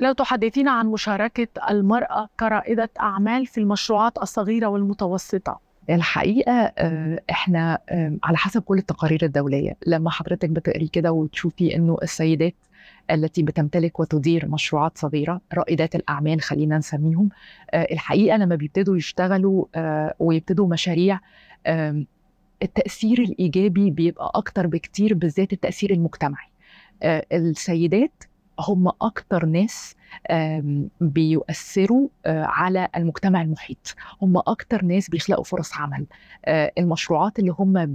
لو تحدثينا عن مشاركة المرأة كرائدة أعمال في المشروعات الصغيرة والمتوسطة الحقيقه آه، احنا آه، على حسب كل التقارير الدوليه لما حضرتك بتقري كده وتشوفي انه السيدات التي بتمتلك وتدير مشروعات صغيره رائدات الاعمال خلينا نسميهم آه، الحقيقه لما بيبتدوا يشتغلوا ويبتدوا مشاريع التاثير الايجابي بيبقى اكتر بكتير بالذات التاثير المجتمعي السيدات هم اكتر ناس بيؤثروا آه، على المجتمع المحيط هم اكتر ناس بيخلقوا فرص عمل آه، المشروعات اللي هم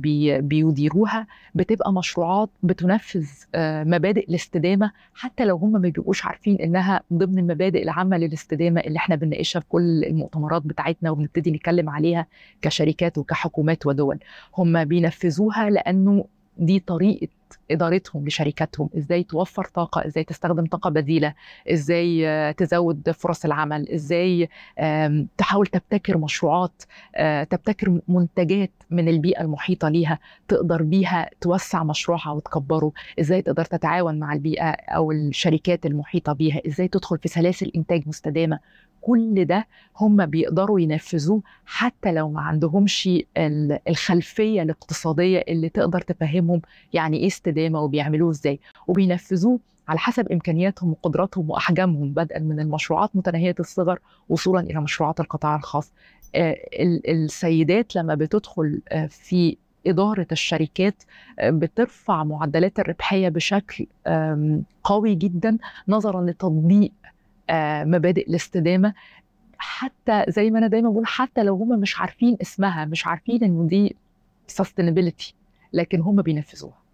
بيديروها بتبقى مشروعات بتنفذ آه، مبادئ الاستدامه حتى لو هم ما بيبقوش عارفين انها ضمن المبادئ العامه للاستدامه اللي احنا بنناقشها في كل المؤتمرات بتاعتنا وبنبتدي نتكلم عليها كشركات وكحكومات ودول هم بينفذوها لانه دي طريقه ادارتهم لشركاتهم ازاي توفر طاقه ازاي تستخدم طاقه بديله ازاي آه، تزود فرص العمل ازاي تحاول تبتكر مشروعات آه، تبتكر منتجات من البيئه المحيطه ليها تقدر بيها توسع مشروعها وتكبره ازاي تقدر تتعاون مع البيئه او الشركات المحيطه بيها ازاي تدخل في سلاسل انتاج مستدامه كل ده هم بيقدروا ينفذوه حتى لو ما عندهمش الخلفيه الاقتصاديه اللي تقدر تفهمهم يعني ايه استدامه وبيعملوه ازاي وبينفذوه على حسب امكانياتهم وقدراتهم واحجامهم بدءا من المشروعات متناهيه الصغر وصولا الى مشروعات القطاع الخاص آه، السيدات لما بتدخل آه، في إدارة الشركات آه، بترفع معدلات الربحية بشكل قوي جدا نظرا لتطبيق آه، مبادئ الاستدامه حتى زي ما انا دايما بقول حتى لو هم مش عارفين اسمها مش عارفين ان دي sustainability لكن هم بينفذوها